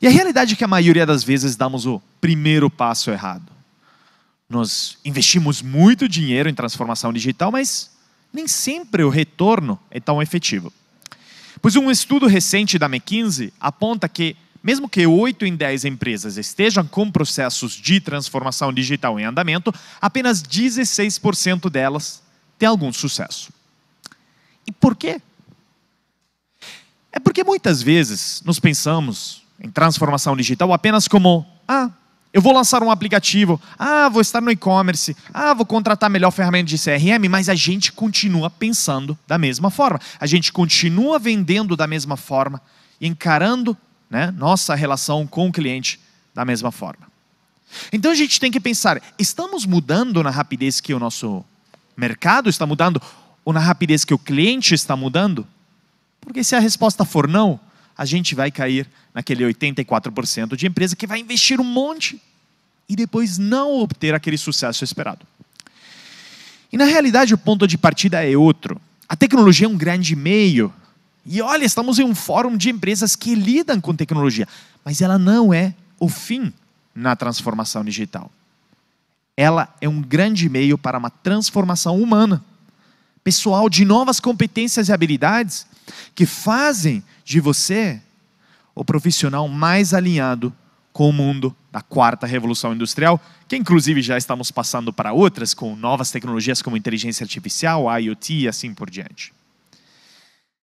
E a realidade é que a maioria das vezes damos o primeiro passo errado. Nós investimos muito dinheiro em transformação digital, mas nem sempre o retorno é tão efetivo. Pois um estudo recente da McKinsey aponta que, mesmo que 8 em 10 empresas estejam com processos de transformação digital em andamento, apenas 16% delas têm algum sucesso. E por quê? É porque muitas vezes nós pensamos em transformação digital apenas como: ah, eu vou lançar um aplicativo, ah, vou estar no e-commerce, ah, vou contratar melhor ferramenta de CRM, mas a gente continua pensando da mesma forma, a gente continua vendendo da mesma forma, encarando né, nossa relação com o cliente da mesma forma. Então a gente tem que pensar: estamos mudando na rapidez que o nosso mercado está mudando ou na rapidez que o cliente está mudando? Porque se a resposta for não, a gente vai cair naquele 84% de empresa que vai investir um monte e depois não obter aquele sucesso esperado. E na realidade o ponto de partida é outro. A tecnologia é um grande meio. E olha, estamos em um fórum de empresas que lidam com tecnologia, mas ela não é o fim na transformação digital. Ela é um grande meio para uma transformação humana, pessoal de novas competências e habilidades que fazem de você o profissional mais alinhado com o mundo da quarta revolução industrial, que inclusive já estamos passando para outras, com novas tecnologias como inteligência artificial, IoT e assim por diante.